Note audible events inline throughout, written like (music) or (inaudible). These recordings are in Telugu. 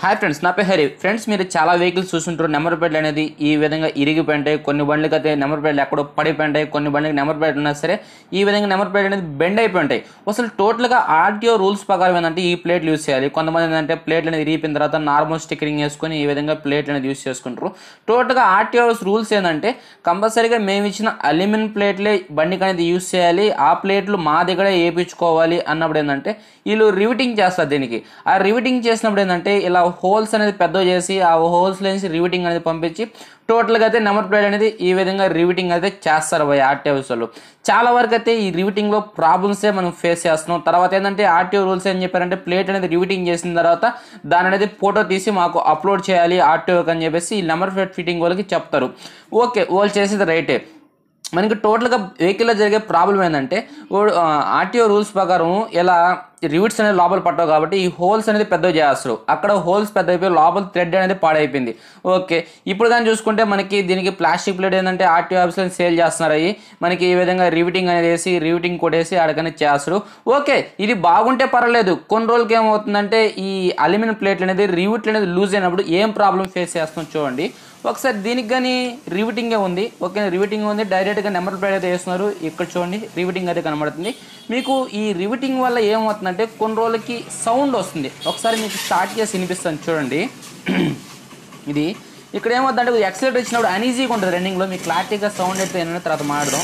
హాయ్ ఫ్రెండ్స్ నా పేరు హరి ఫ్రెండ్స్ మీరు చాలా వెహికల్స్ చూస్తుంటారు నెంబర్ ప్లేట్లు అనేది ఈ విధంగా ఇరిగిపోయింటాయి కొన్ని బండ్లకి అయితే నెంబర్ ప్లేట్లు ఎక్కడో పడిపోయింటాయి కొన్ని బండ్లకి నెంబర్ ప్లేట్లు ఉన్నా సరే ఈ విధంగా నెంబర్ ప్లేట్ అనేది బెండ్ అయిపోయి ఉంటాయి అసలు టోటల్గా ఆర్టీఓ రూల్స్ ప్రకారం ఏంటంటే ఈ ప్లేట్లు యూస్ చేయాలి కొంతమంది ఏంటంటే ప్లేట్లు అనేది ఇరిగిపోయిన తర్వాత నార్మల్ స్టిక్కరింగ్ వేసుకొని ఈ విధంగా ప్లేట్లు అనేది యూస్ చేసుకుంటారు టోటల్గా ఆర్టీఓ రూల్స్ ఏంటంటే కంపల్సరీగా మేము ఇచ్చిన అల్యూమినియం ప్లేట్లే బండికి అనేది యూస్ చేయాలి ఆ ప్లేట్లు మా దగ్గర వేయించుకోవాలి అన్నప్పుడు ఏంటంటే వీళ్ళు రివిటింగ్ చేస్తారు దీనికి ఆ రివిటింగ్ చేసినప్పుడు ఏంటంటే ఇలా హోల్స్ అనేది పెద్ద చేసి ఆ హోల్స్ నుంచి రివిటింగ్ అనేది పంపించి టోటల్గా అయితే నెంబర్ ప్లేట్ అనేది ఈ విధంగా రివిటింగ్ అయితే చేస్తారు భయ ఆర్టీఓ వాళ్ళు చాలా వరకు అయితే ఈ రివిటింగ్లో ప్రాబ్లమ్సే మనం ఫేస్ చేస్తున్నాం తర్వాత ఏంటంటే ఆర్టీఓ రూల్స్ ఏం చెప్పారంటే ప్లేట్ అనేది రివిటింగ్ చేసిన తర్వాత దాని అనేది ఫోటో తీసి మాకు అప్లోడ్ చేయాలి ఆర్టీఓకి అని చెప్పేసి ఈ నెంబర్ ప్లేట్ ఫిట్టింగ్ వాళ్ళకి చెప్తారు ఓకే వాళ్ళు చేసేది రైటే మనకి టోటల్గా వెహికల్లో జరిగే ప్రాబ్లం ఏంటంటే ఆర్టీఓ రూల్స్ ప్రకారం ఇలా రివిట్స్ అనేది లోపల పట్టవు కాబట్టి ఈ హోల్స్ అనేది పెద్దవి చేస్తారు అక్కడ హోల్స్ పెద్ద అయిపోయి లోపల థ్రెడ్ అనేది పాడైపోయింది ఓకే ఇప్పుడు దాన్ని చూసుకుంటే మనకి దీనికి ప్లాస్టిక్ ప్లేట్ ఏంటంటే ఆర్టీఓ ఆఫీస్లో సేల్ చేస్తున్నారు అవి మనకి ఈ విధంగా రివిటింగ్ అనేది వేసి రివిటింగ్ కొట్టేసి ఆడకనే చేస్తారు ఓకే ఇది బాగుంటే పర్వాలేదు కొన్ని రోజులకి ఏమవుతుందంటే ఈ అల్యూమినియం ప్లేట్లు అనేది రివిట్లు అనేది లూజ్ అయినప్పుడు ఏం ప్రాబ్లం ఫేస్ చేస్తాం చూడండి ఒకసారి దీనికి కానీ రివిటింగే ఉంది ఓకే రివిటింగ్ ఉంది డైరెక్ట్గా నెంబర్ ప్లేట్ అయితే వేస్తున్నారు ఇక్కడ చూడండి రివిటింగ్ అయితే కనబడుతుంది మీకు ఈ రివిటింగ్ వల్ల ఏమవుతుందంటే అంటే కొన్ని రోజులకి సౌండ్ వస్తుంది ఒకసారి మీకు స్టార్ట్ చేసి వినిపిస్తాను చూడండి (clears throat) ఇది ఇక్కడ ఏమవుతుందంటే ఎక్సలేటర్ ఇచ్చినప్పుడు అన్ఈజీగా ఉంటుంది రన్నింగ్లో మీకు క్లారిటీగా సౌండ్ అయితే ఏమైనా తర్వాత మాడడం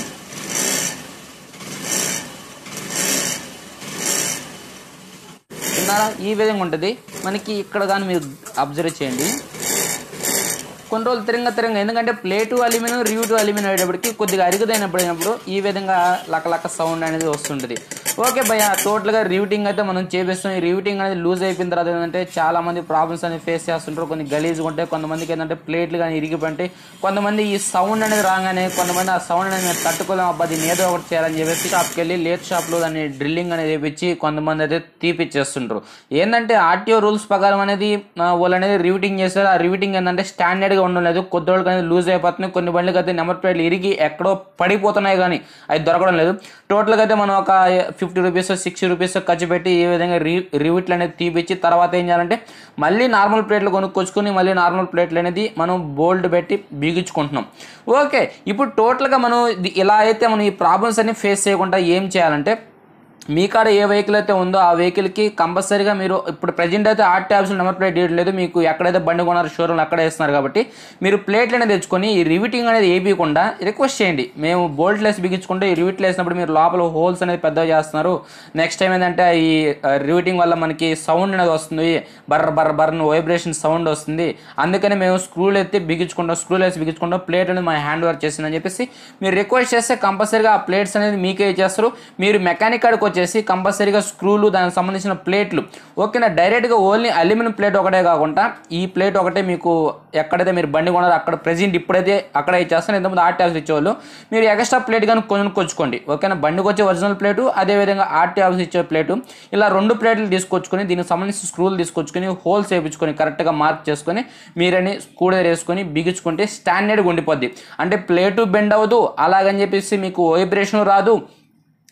ఈ విధంగా ఉంటుంది మనకి ఇక్కడ కానీ మీరు అబ్జర్వ్ చేయండి కొన్ని రోజులు తిరంగ తిరంగ ఎందుకంటే plate to aluminium review aluminium అయ్యేటప్పటికి కొద్దిగా అరుగుదైనప్పుడు ఈ విధంగా లకలక సౌండ్ అనేది వస్తుంటుంది ఓకే భయ టోటల్గా రివ్యూటింగ్ అయితే మనం చేపిస్తాం ఈ రివ్యూటింగ్ అనేది లూజ్ అయిపోయిన తర్వాత ఏంటంటే చాలామంది ప్రాబ్లమ్స్ అనేది ఫేస్ చేస్తుంటారు కొన్ని గలీజ్గా ఉంటాయి కొంతమందికి ఏంటంటే ప్లేట్లు కానీ ఇరిగిపోయి కొంతమంది ఈ సౌండ్ అనేది రాగానే కొంతమంది ఆ సౌండ్ అనేది తట్టుకోలేం అబ్బా దీన్ని ఏదో ఒకటి చేయాలని చెప్పేసి షాప్కి వెళ్ళి లేట్ షాప్లో దాన్ని డ్రిల్లింగ్ అనేది వేయించి కొంతమంది అయితే తీపిచ్చేస్తుంటారు ఏంటంటే ఆర్టీఓ రూల్స్ ప్రకారం అనేది వాళ్ళు అనేది రివ్యూటింగ్ చేస్తారు ఆ రివ్యూటింగ్ ఏంటంటే స్టాండర్డ్గా క్లారిటీగా ఉండడం లేదు కొద్ది రోజులు కానీ లూజ్ అయిపోతున్నాయి కొన్ని బండ్లకి అయితే నెంబర్ ప్లేట్లు ఇరిగి ఎక్కడో పడిపోతున్నాయి కానీ అవి దొరకడం లేదు టోటల్గా అయితే మనం ఒక ఫిఫ్టీ రూపీస్ సిక్స్టీ రూపీస్ ఖర్చు పెట్టి ఈ విధంగా రీ అనేది తీపిచ్చి తర్వాత ఏం చేయాలంటే మళ్ళీ నార్మల్ ప్లేట్లు కొనుక్కొచ్చుకొని మళ్ళీ నార్మల్ ప్లేట్లు అనేది మనం బోల్డ్ పెట్టి బిగించుకుంటున్నాం ఓకే ఇప్పుడు టోటల్గా మనం ఇలా అయితే మనం ఈ ప్రాబ్లమ్స్ అన్ని ఫేస్ చేయకుండా ఏం చేయాలంటే మీ కాడ ఏ వెహికల్ అయితే ఉందో ఆ వెహికల్కి కంపల్సరీగా మీరు ఇప్పుడు ప్రజెంట్ అయితే ఆర్ ట్యాబ్స్ నెంబర్ ప్లేట్ డేట్ లేదు మీకు ఎక్కడైతే బండి కొన్నారు షోరూమ్ అక్కడ వేస్తున్నారు కాబట్టి మీరు ప్లేట్లు అనేది తెచ్చుకొని ఈ రివిటింగ్ అనేది వేయకుండా రిక్వెస్ట్ చేయండి మేము బోల్ట్లెస్ బిగించుకుంటే ఈ రివిట్లు వేసినప్పుడు మీరు లోపల హోల్స్ అనేది పెద్దగా చేస్తున్నారు నెక్స్ట్ టైం ఏంటంటే ఈ రివిటింగ్ వల్ల మనకి సౌండ్ అనేది వస్తుంది బర్ర బర్ర బర్ర వైబ్రేషన్ సౌండ్ వస్తుంది అందుకని మేము స్క్రూలు ఎత్తి బిగించుకుంటాం స్క్రూలు వేసి బిగించుకుంటాం ప్లేట్ అనేది మా హ్యాండ్ వర్క్ చేసిందని చెప్పేసి మీరు రిక్వెస్ట్ చేస్తే కంపల్సరీగా ఆ ప్లేట్స్ అనేది మీకే చేస్తారు మీరు మెకానిక్ కాడికి వచ్చేసి కంపల్సరీగా స్క్రూలు దానికి సంబంధించిన ప్లేట్లు ఓకేనా డైరెక్ట్గా ఓన్లీ అల్యూమినియం ప్లేట్ ఒకటే కాకుండా ఈ ప్లేట్ ఒకటే మీకు ఎక్కడైతే మీరు బండి కొన్నారో అక్కడ ప్రెజెంట్ ఇప్పుడైతే అక్కడ ఇచ్చేస్తాను ఇంతకుముందు ఆర్టీ ఆఫీస్ ఇచ్చేవాళ్ళు మీరు ఎక్స్ట్రా ప్లేట్ కానీ కొనుక్కొచ్చుకోండి ఓకేనా బండికి వచ్చే ఒరిజినల్ ప్లేటు అదేవిధంగా ఆర్టీ ఆఫీస్ ఇచ్చే ప్లేటు ఇలా రెండు ప్లేట్లు తీసుకొచ్చుకొని దీనికి సంబంధించిన స్క్రూలు తీసుకొచ్చుకొని హోల్స్ వేయించుకొని కరెక్ట్గా మార్క్ చేసుకొని మీరని స్కూడర్ వేసుకొని బిగించుకుంటే స్టాండర్డ్గా ఉండిపోద్ది అంటే ప్లేటు బెండ్ అవ్వదు అలాగని చెప్పేసి మీకు వైబ్రేషన్ రాదు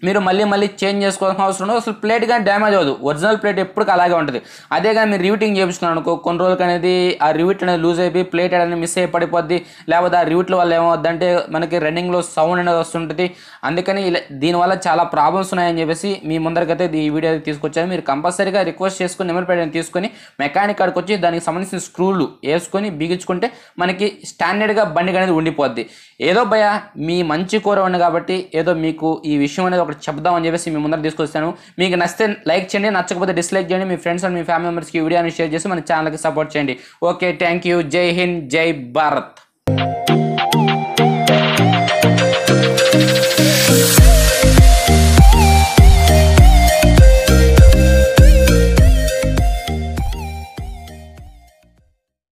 మీరు మళ్ళీ మళ్ళీ చేంజ్ చేసుకోవాల్సిన అవసరం ఉండదు అసలు ప్లేట్ కానీ డ్యామేజ్ అవ్వదు ఒరిజినల్ ప్లేట్ ఎప్పుడు అలాగే ఉంటుంది అదే కానీ మీరు రివిటింగ్ చేపిస్తున్నాను అనుకో కొన్ని రోజులకి అనేది ఆ రివిట్ అనేది లూజ్ అయిపోయి ప్లేట్ అనేది మిస్ అయ్యి పడిపోద్ది లేకపోతే ఆ రివిట్ల వల్ల అంటే మనకి రన్నింగ్లో సౌండ్ అనేది వస్తుంటుంది అందుకని ఇలా దీనివల్ల చాలా ప్రాబ్లమ్స్ ఉన్నాయని చెప్పేసి మీ ముందరికైతే ఈ వీడియో తీసుకొచ్చారు మీరు కంపల్సరీగా రిక్వెస్ట్ చేసుకుని నెంబర్ ప్లేట్ తీసుకొని మెకానిక్ కాడికి వచ్చి దానికి సంబంధించిన స్క్రూలు వేసుకొని బిగించుకుంటే మనకి స్టాండర్డ్గా బండి అనేది ఉండిపోద్ది ఏదో భయ మీ మంచి కూర ఉంది కాబట్టి ఏదో మీకు ఈ విషయం అనేది అప్పుడు చెప్దామని చెప్పేసి మీ ముందర తీసుకొస్తాను మీకు నచ్చితే లైక్ చేయండి నచ్చకపోతే డిస్లైక్ చేయండి మీ ఫ్రెండ్స్ అండ్ మీ ఫ్యామిలీ మెంబర్స్కి వీడియోని షేర్ చేసి మన ఛానల్కి సపోర్ట్ చేయండి ఓకే థ్యాంక్ యూ జై హింద్ జై భారత్